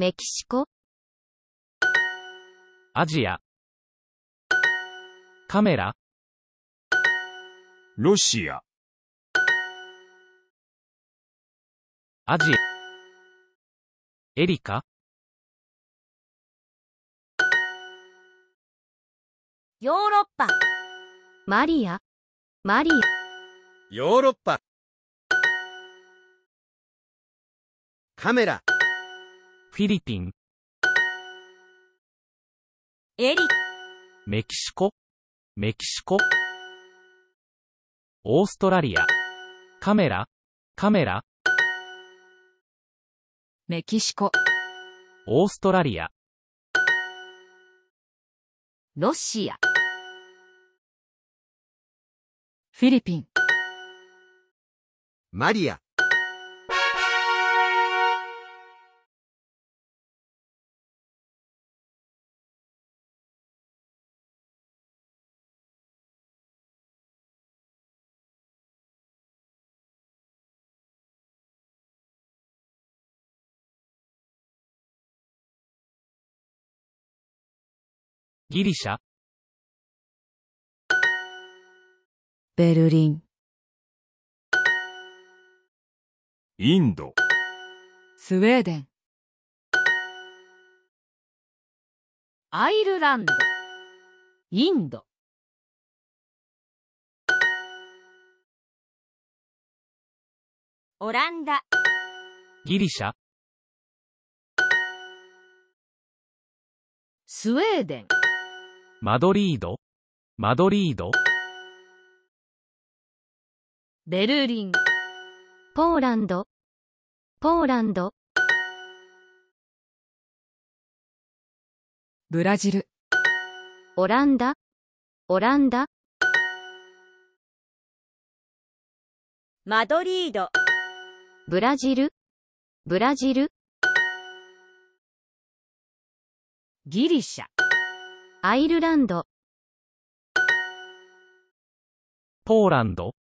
メキシコアジアカメラロシアアジアエリカヨーロッパマリアマリアヨーロッパカメラフィリピン。エリ。メキシコ。メキシコ。オーストラリア。カメラ。カメラ。メキシコ。オーストラリア。ロシア。フィリピン。マリア。ギリシャベルリンインドスウェーデンアイルランドインドオランダギリシャスウェーデンマドリードマドリードベルリンポーランドポーランドブラジルオランダオランダマドリードブラジルブラジルギリシャアイルランドポーランド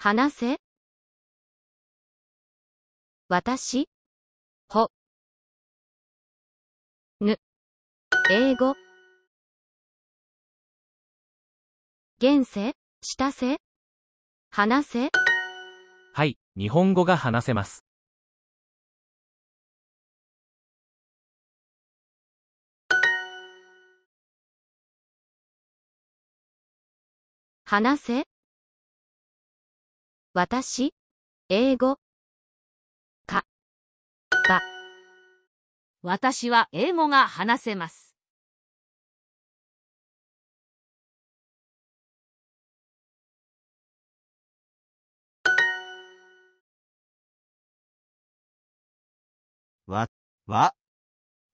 話せ私ほぬ英語現世したせ話せはい、日本語が話せます。話せ私、英語、か、ば。私は英語が話せます。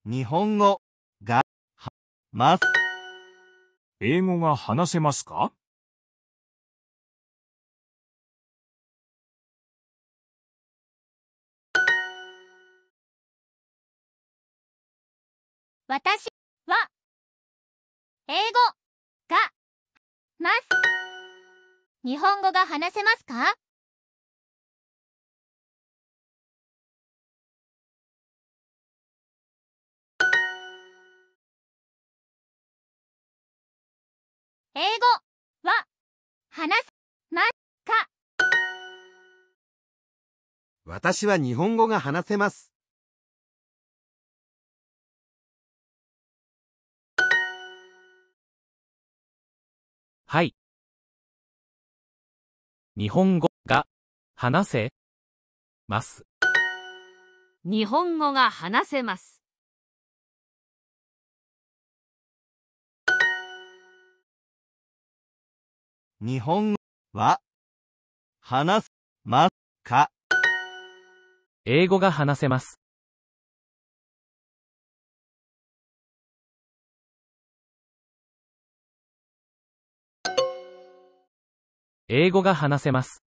日本語が、は、ます。英語が話せますか私は英語がます日本語が話せますか英語は話せますか私は日本語が話せます。はい。日本語が話せます。日本語が話せます。日本語は話せますか英語が話せます。英語が話せます。